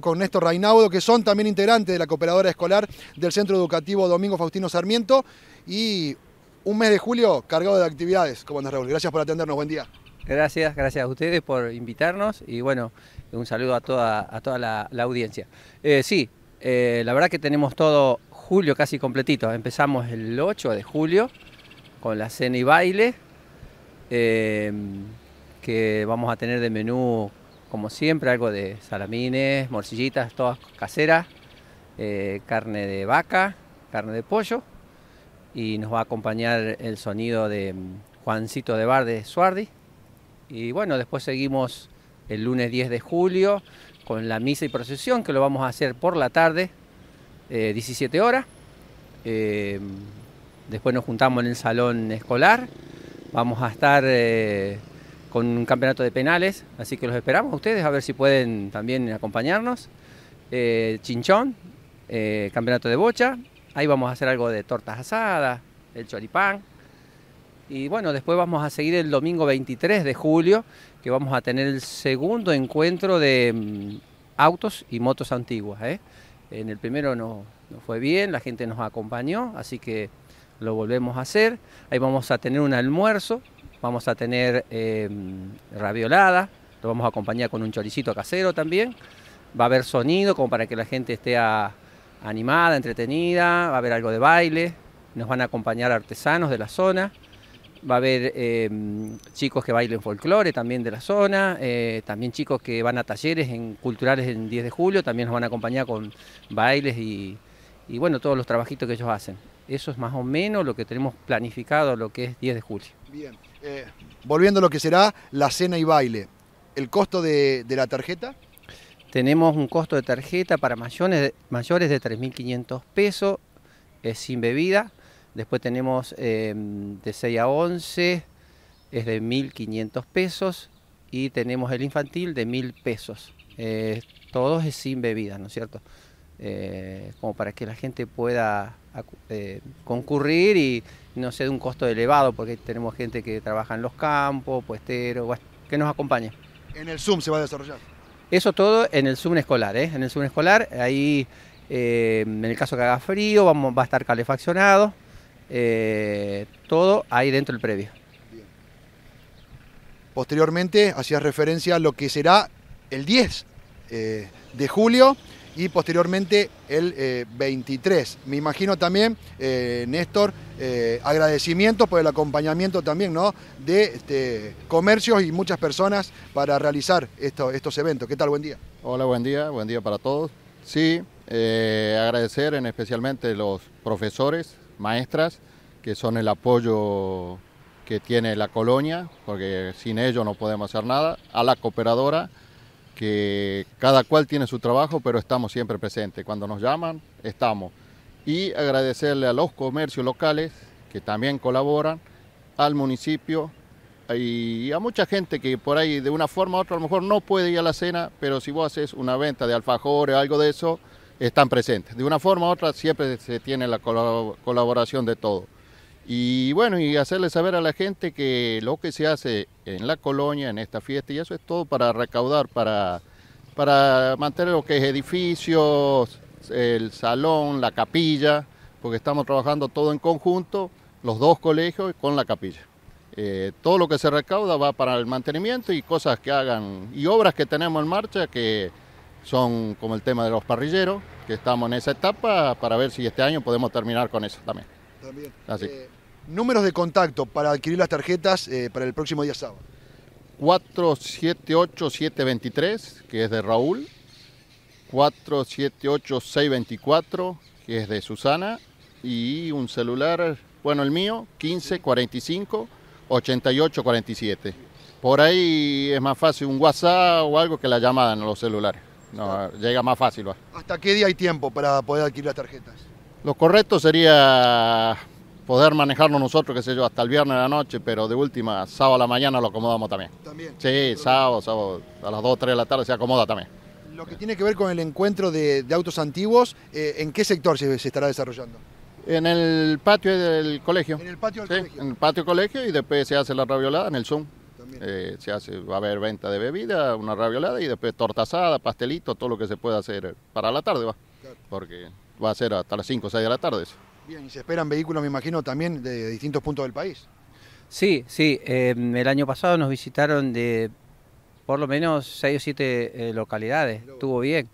con Néstor Reinaudo, que son también integrantes de la cooperadora escolar del Centro Educativo Domingo Faustino Sarmiento. Y un mes de julio cargado de actividades. como andas, Raúl? Gracias por atendernos. Buen día. Gracias, gracias a ustedes por invitarnos y bueno, un saludo a toda, a toda la, audiencia. Eh, sí, eh, la verdad que tenemos todo julio casi completito. Empezamos el 8 de julio con la cena y baile, eh, que vamos a tener de menú como siempre, algo de salamines, morcillitas, todas caseras, eh, carne de vaca, carne de pollo y nos va a acompañar el sonido de mm, Juancito de Bar Suardi. Y bueno, después seguimos el lunes 10 de julio con la misa y procesión que lo vamos a hacer por la tarde, 17 eh, horas. Em, después nos juntamos en el salón escolar. Vamos a estar eh, con un campeonato de penales, así que los esperamos a ustedes a ver si pueden también acompañarnos. Eh, Chinchón, eh, campeonato de bocha, ahí vamos a hacer algo de tortas asadas, el choripán. Y bueno, después vamos a seguir el domingo 23 de julio, que vamos a tener el segundo encuentro de mm, autos y motos antiguas. ¿eh? En el primero no, no fue bien, la gente nos acompañó, así que lo volvemos a hacer. Ahí vamos a tener un almuerzo vamos a tener eh, raviolada, lo vamos a acompañar con un choricito casero también, va a haber sonido como para que la gente esté animada, entretenida, va a haber algo de baile, nos van a acompañar artesanos de la zona, va a haber em, chicos que bailen folclore también de la zona, eh, también chicos que van a talleres culturales en 10 de julio, también nos van a acompañar con bailes y, y bueno, todos los trabajitos que ellos hacen. Eso es más o menos lo que tenemos planificado, lo que es 10 de julio. Bien. Eh, volviendo a lo que será la cena y baile, ¿el costo de, la tarjeta? Tenemos un costo de tarjeta para mayores, mayores de 3.500 pesos, es sin bebida. Después tenemos eh, de 6 a 11, es de 1.500 pesos. Y tenemos el infantil de 1.000 pesos. Eh, todos es sin bebida, ¿no es cierto? como para que la gente pueda eh, concurrir y no sé, de un costo elevado, porque tenemos gente que trabaja en los campos, puesteros, que nos acompañe. ¿En el Zoom se va a desarrollar? Eso todo en el Zoom escolar, ¿eh? En el Zoom escolar, ahí eh, en el caso que haga frío, vamos, va a estar calefaccionado, eh, todo ahí dentro del previo. Posteriormente, hacías referencia a lo que será el 10 de julio, y posteriormente el 23. Eh, Me imagino también, eh, Néstor, eh, agradecimiento por el acompañamiento también ¿no? de este, comercios y muchas personas para realizar estos eventos. ¿Qué tal? Buen día. Hola, buen día, buen día para todos. Sí, agradecer en especialmente los profesores, maestras, que son el apoyo que tiene la colonia, porque sin ellos no podemos hacer nada, a la cooperadora que cada cual tiene su trabajo, pero estamos siempre presentes. Cuando nos llaman, estamos. Y agradecerle a los comercios locales que también colaboran, al municipio y a mucha gente que por ahí de una forma u otra a lo mejor no puede ir a la cena, pero si vos haces una venta de alfajores o algo de eso, están presentes. De una forma u otra siempre se tiene la colaboración de todos. Y bueno, y hacerle saber a la gente que lo que se hace en la colonia, en esta fiesta, y eso es todo para recaudar, para, para mantener lo que es edificios, el salón, la capilla, porque estamos trabajando todo en conjunto, los dos colegios con la capilla. Eh, todo lo que se recauda va para el mantenimiento y cosas que hagan, y obras que tenemos en marcha que son como el tema de los parrilleros, que estamos en esa etapa para ver si este año podemos terminar con eso también. Así. Eh, Números de contacto para adquirir las tarjetas eh, para el próximo día sábado. 478723, que es de Raúl. 478624, que es de Susana. Y un celular, bueno, el mío, 1545 8847. Por ahí es más fácil un WhatsApp o algo que la llamada en los celulares. No, llega más fácil. ¿Hasta qué día hay tiempo para poder adquirir las tarjetas? Lo correcto sería poder manejarlo nosotros, qué sé yo, hasta el viernes de la noche, pero de última, sábado a la mañana lo acomodamos también. ¿También? Sí, sábado, sábado, a las 2, 3 de la tarde se acomoda también. Lo que tiene que ver con el encuentro de, autos antiguos, eh, ¿en qué sector se, estará desarrollando? En el patio del colegio. En el patio del sí, En el patio del colegio y después se hace la raviolada en el Zoom. También. Eh, se hace, va a haber venta de bebida, una raviolada y después torta asada, pastelito, todo lo que se pueda hacer para la tarde va. Porque va a ser hasta las 5 o 6 de la tarde. Eso y se esperan vehículos, me imagino, también de distintos puntos del país. Sí, sí. Em, el año pasado nos visitaron de por lo menos 6 o 7 eh, localidades. Estuvo bien.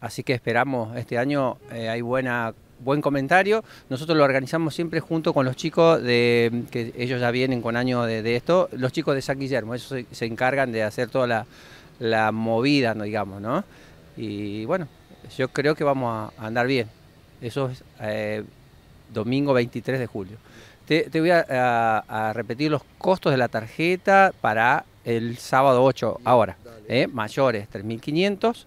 Así que esperamos, este año eh, hay buena buen comentario. Nosotros lo organizamos siempre junto con los chicos de que ellos ya vienen con años de, esto, los chicos de San Guillermo, ellos se, encargan de hacer toda la, la, movida, digamos, ¿no? Y bueno, yo creo que vamos a, andar bien. Eso es eh, domingo 23 de julio. Te, voy a, repetir los costos de la tarjeta para el sábado 8, ahora. ¿eh? Mayores, 3.500.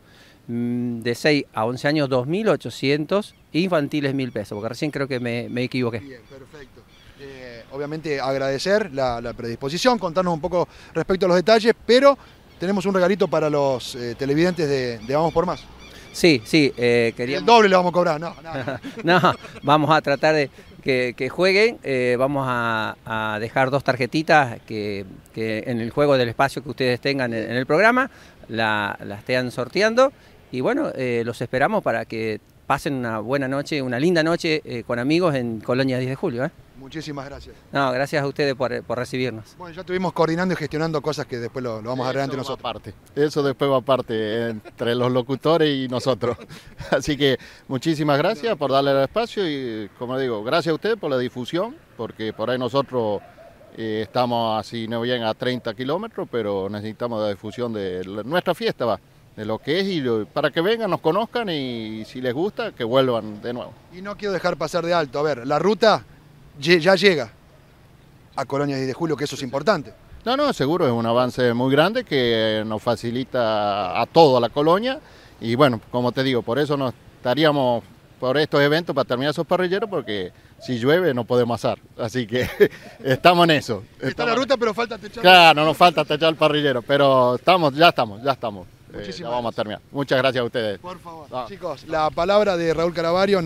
Mm, de 6 a 11 años, 2.800. Infantiles, 1.000 pesos, porque recién creo que me, equivoqué. Bien, perfecto. Eh, obviamente agradecer la, predisposición, contarnos un poco respecto a los detalles, pero tenemos un regalito para los eh, televidentes de Vamos por Más. Sí, sí. Eh, El doble le vamos a cobrar, no. No, no vamos a tratar de que, jueguen. Eh, vamos a, dejar dos tarjetitas que, en el juego del espacio que ustedes tengan en, el programa la, estén sorteando. Y bueno, eh, los esperamos para que pasen una buena noche, una linda noche eh, con amigos en Colonia 10 de Julio. Muchísimas gracias. No, gracias a ustedes por, recibirnos. Bueno, ya estuvimos coordinando y gestionando cosas que después lo, a vamos adelante nosotros. Eso después va aparte, entre los locutores y nosotros. Así que muchísimas gracias por darle el espacio y, como digo, gracias a ustedes por la difusión, porque por ahí nosotros eh, estamos así, no bien a 30 kilómetros, pero necesitamos la difusión de nuestra fiesta, va de lo que es y para que vengan, nos conozcan y si les gusta, que vuelvan de nuevo. Y no quiero dejar pasar de alto, a ver, la ruta ya llega a Colonia 10 de Julio, que eso es importante. No, no, seguro es un avance muy grande que eh, nos facilita a toda la colonia y bueno, como te digo, por eso nos estaríamos por estos eventos para terminar esos parrilleros porque si llueve no podemos asar, así que estamos en eso. Está la ruta, pero falta techar. Claro, nos falta techar el parrillero, pero estamos, ya estamos, ya estamos. Eh, Muchísimas vamos a terminar. Muchas gracias a ustedes. Por favor. Ah. Chicos, la palabra de Raúl Caravario